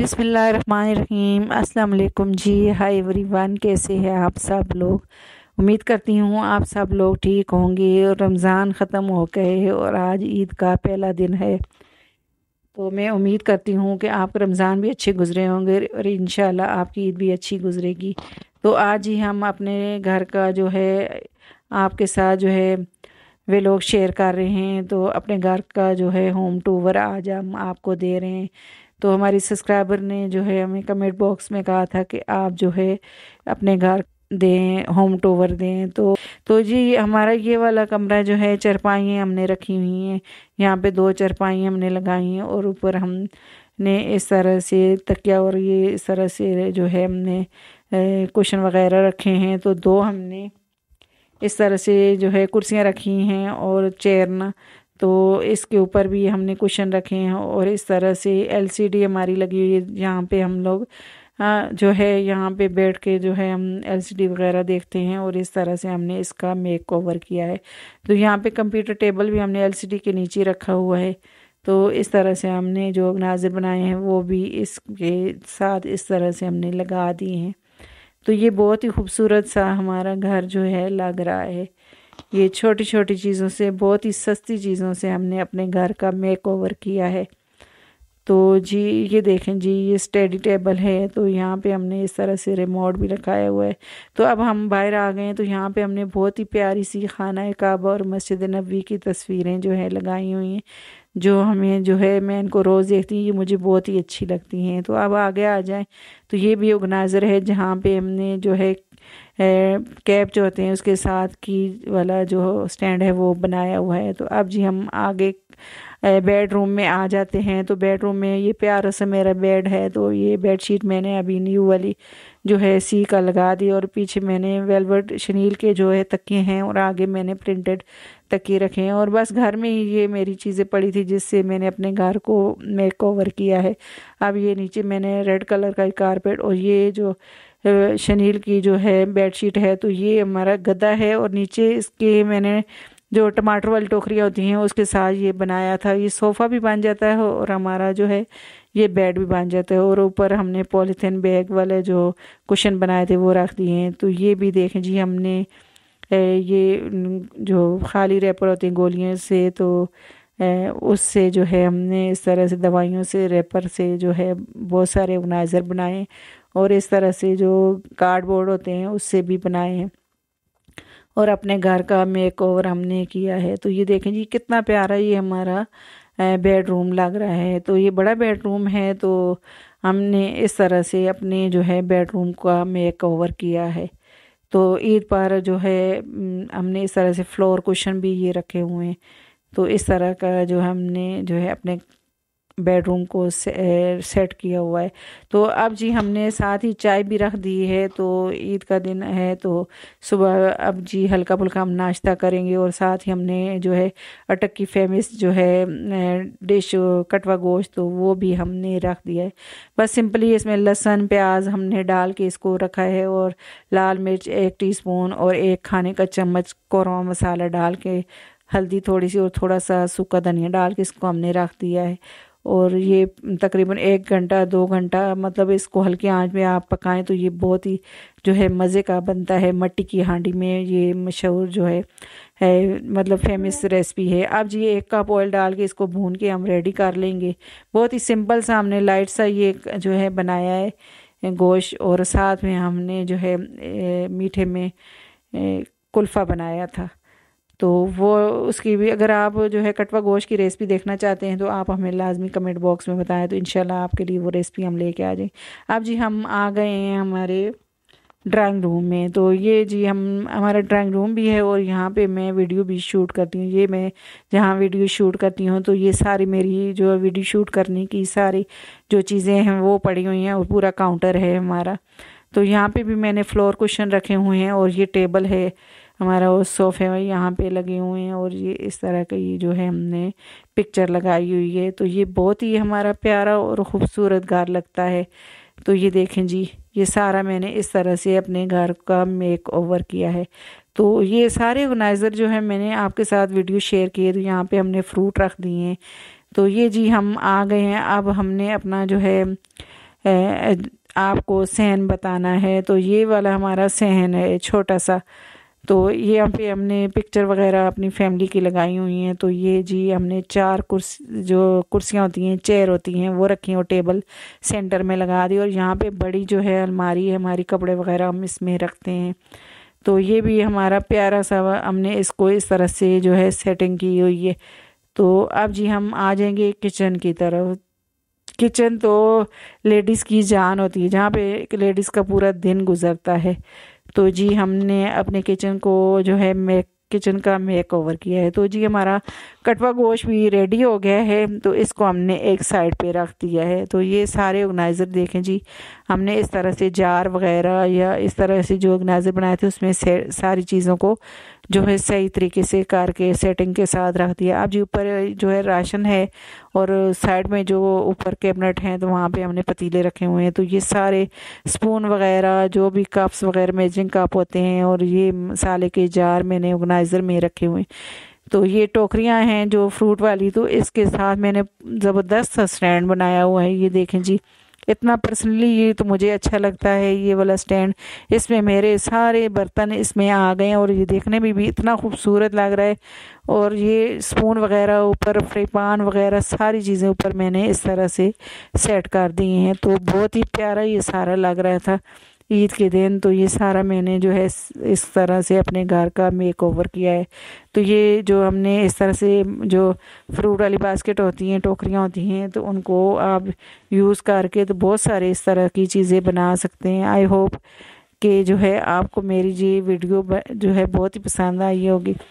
बिसमीम अस्सलाम जी hi everyone कैसे हैं आप सब लोग उम्मीद करती हूँ आप सब लोग ठीक होंगे और रमज़ान ख़त्म हो गए और आज ईद का पहला दिन है तो मैं उम्मीद करती हूँ कि आप रमज़ान भी अच्छे गुजरे होंगे और इन आपकी ईद भी अच्छी गुजरेगी तो आज ही हम अपने घर का जो है आपके साथ जो है वे लोग शेयर कर रहे हैं तो अपने घर का जो है होम टूवर आज हम आपको दे रहे हैं तो हमारी सब्सक्राइबर ने जो है हमें कमेंट बॉक्स में कहा था कि आप जो है अपने घर दें होम टोवर दें तो तो जी हमारा ये वाला कमरा जो है चरपाइयाँ हमने रखी हुई हैं यहाँ पे दो चरपाइयाँ हमने लगाई हैं और ऊपर हमने इस तरह से तकिया और ये इस तरह से जो है हमने कुशन वगैरह रखे हैं तो दो हमने इस तरह से जो है कुर्सियाँ रखी हैं और चेयर ना तो इसके ऊपर भी हमने कुशन रखे हैं और इस तरह से एलसीडी हमारी लगी हुई है जहाँ पे हम लोग जो है यहाँ पे बैठ के जो है हम एलसीडी वगैरह देखते हैं और इस तरह से हमने इसका मेक ओवर किया है तो यहाँ पे कंप्यूटर टेबल भी हमने एलसीडी के नीचे रखा हुआ है तो इस तरह से हमने जो नाजिर बनाए हैं वो भी इसके साथ इस तरह से हमने लगा दिए हैं तो ये बहुत ही खूबसूरत सा हमारा घर जो है लग रहा है ये छोटी छोटी चीज़ों से बहुत ही सस्ती चीज़ों से हमने अपने घर का मेक ओवर किया है तो जी ये देखें जी ये स्टडी टेबल है तो यहाँ पे हमने इस तरह से रिमोट भी रखाया हुआ है तो अब हम बाहर आ गए हैं तो यहाँ पे हमने बहुत ही प्यारी सी खाना काबा और मस्जिद नबी की तस्वीरें जो है लगाई हुई हैं जो हमें जो है मैं इनको रोज़ देखती हूँ ये मुझे बहुत ही अच्छी लगती हैं तो अब आगे आ जाएं तो ये भी ऑर्गेनाइज़र है जहाँ पे हमने जो है कैप जो होते हैं उसके साथ की वाला जो स्टैंड है वो बनाया हुआ है तो अब जी हम आगे बेडरूम में आ जाते हैं तो बेडरूम में ये प्यारा सा मेरा बेड है तो ये बेड शीट मैंने अभी न्यू वाली जो है सी का लगा दी और पीछे मैंने वेलवेट शनील के जो है तकिए हैं और आगे मैंने प्रिंटेड तकिए रखे हैं और बस घर में ही ये मेरी चीज़ें पड़ी थी जिससे मैंने अपने घर को मेक ओवर किया है अब ये नीचे मैंने रेड कलर का कारपेट और ये जो शनील की जो है बेडशीट है तो ये हमारा गद्दा है और नीचे इसके मैंने जो टमाटर वाली टोकरियाँ होती हैं उसके साथ ये बनाया था ये सोफ़ा भी बन जाता है और हमारा जो है ये बेड भी बन जाता है और ऊपर हमने पॉलीथीन बैग वाले जो कुशन बनाए थे वो रख दिए हैं तो ये भी देखें जी हमने ये जो खाली रैपर होते हैं गोलियों से तो उससे जो है हमने इस तरह से दवाइयों से रैपर से जो है बहुत सारे ऑर्गेनाइज़र बनाए और इस तरह से जो कार्डबोर्ड होते हैं उससे भी बनाए हैं और अपने घर का मेक ओवर हमने किया है तो ये देखें जी कितना प्यारा ये हमारा बेडरूम लग रहा है तो ये बड़ा बेडरूम है तो हमने इस तरह से अपने जो है बेडरूम का मेक ओवर किया है तो ईद पर जो है हमने इस तरह से फ्लोर कुशन भी ये रखे हुए हैं तो इस तरह का जो हमने जो है अपने बेडरूम को सेट eh, किया हुआ है तो अब जी हमने साथ ही चाय भी रख दी है तो ईद का दिन है तो सुबह अब जी हल्का फुल्का हम नाश्ता करेंगे और साथ ही हमने जो है अटक की फेमस जो है eh, डिश कटवा गोश्त तो वो भी हमने रख दिया है बस सिंपली इसमें लहसुन प्याज हमने डाल के इसको रखा है और लाल मिर्च एक टी और एक खाने का चम्मच कौरमा मसाला डाल के हल्दी थोड़ी सी और थोड़ा सा सूखा धनिया डाल के इसको हमने रख दिया है और ये तकरीबन एक घंटा दो घंटा मतलब इसको हल्के आंच में आप पकाएं तो ये बहुत ही जो है मज़े का बनता है मट्टी की हांडी में ये मशहूर जो है है मतलब फेमस हम्म। रेसिपी है अब जी एक कप ऑयल डाल के इसको भून के हम रेडी कर लेंगे बहुत ही सिंपल सा हमने लाइट सा ये जो है बनाया है गोश्त और साथ में हमने जो है ए, मीठे में ए, कुल्फ़ा बनाया था तो वो उसकी भी अगर आप जो है कटवा गोश्त की रेसिपी देखना चाहते हैं तो आप हमें लाजमी कमेंट बॉक्स में बताएं तो इन आपके लिए वो रेसिपी हम लेके आ जाएँ अब जी हम आ गए हैं हमारे ड्राइंग रूम में तो ये जी हम हमारा ड्राइंग रूम भी है और यहाँ पे मैं वीडियो भी शूट करती हूँ ये मैं जहाँ वीडियो शूट करती हूँ तो ये सारी मेरी जो वीडियो शूट करने की सारी जो चीज़ें हैं वो पड़ी हुई हैं और पूरा काउंटर है हमारा तो यहाँ पे भी मैंने फ्लोर कुशन रखे हुए हैं और ये टेबल है हमारा वो सोफे यहाँ पे लगे हुए हैं और ये इस तरह का ये जो है हमने पिक्चर लगाई हुई है तो ये बहुत ही हमारा प्यारा और ख़ूबसूरत घर लगता है तो ये देखें जी ये सारा मैंने इस तरह से अपने घर का मेक ओवर किया है तो ये सारे ऑर्गेनाइज़र जो है मैंने आपके साथ वीडियो शेयर किए तो यहाँ पे हमने फ्रूट रख दिए हैं तो ये जी हम आ गए हैं अब हमने अपना जो है आपको सहन बताना है तो ये वाला हमारा सहन है छोटा सा तो ये यहाँ पे हमने पिक्चर वगैरह अपनी फैमिली की लगाई हुई हैं तो ये जी हमने चार कुर्सी जो कुर्सियाँ होती हैं चेयर होती हैं वो रखी और टेबल सेंटर में लगा दी और यहाँ पे बड़ी जो है अलमारी है हमारी कपड़े वगैरह हम इसमें रखते हैं तो ये भी हमारा प्यारा सा हमने इसको इस तरह से जो है सेटिंग की हुई है तो अब जी हम आ जाएंगे किचन की तरफ किचन तो लेडीज़ की जान होती है जहाँ पे लेडीज़ का पूरा दिन गुजरता है तो जी हमने अपने किचन को जो है मेक किचन का मेक ओवर किया है तो जी हमारा कटवा गोश भी रेडी हो गया है तो इसको हमने एक साइड पे रख दिया है तो ये सारे ऑर्गेनाइज़र देखें जी हमने इस तरह से जार वगैरह या इस तरह से जो ऑर्गेनाइज़र बनाए थे उसमें सारी चीज़ों को जो है सही तरीके से करके के सेटिंग के साथ रख दिया अब जी ऊपर जो है राशन है और साइड में जो ऊपर कैबिनेट हैं तो वहाँ पे हमने पतीले रखे हुए हैं तो ये सारे स्पून वगैरह जो भी कप्स वगैरह मेजरिंग कप होते हैं और ये मसाले के जार मैंने ऑर्गेनाइज़र में रखे हुए हैं तो ये टोकरियाँ हैं जो फ्रूट वाली तो इसके साथ मैंने ज़बरदस्त स्टैंड बनाया हुआ है ये देखें जी इतना पर्सनली ये तो मुझे अच्छा लगता है ये वाला स्टैंड इसमें मेरे सारे बर्तन इसमें आ गए और ये देखने में भी इतना खूबसूरत लग रहा है और ये स्पून वगैरह ऊपर फ्रेपान वगैरह सारी चीज़ें ऊपर मैंने इस तरह से सेट कर दी हैं तो बहुत ही प्यारा ये सारा लग रहा था ईद के दिन तो ये सारा मैंने जो है इस तरह से अपने घर का मेक ओवर किया है तो ये जो हमने इस तरह से जो फ्रूट वाली बास्केट होती हैं टोकरियाँ होती हैं तो उनको आप यूज़ करके तो बहुत सारे इस तरह की चीज़ें बना सकते हैं आई होप कि जो है आपको मेरी ये वीडियो जो है बहुत ही पसंद आई होगी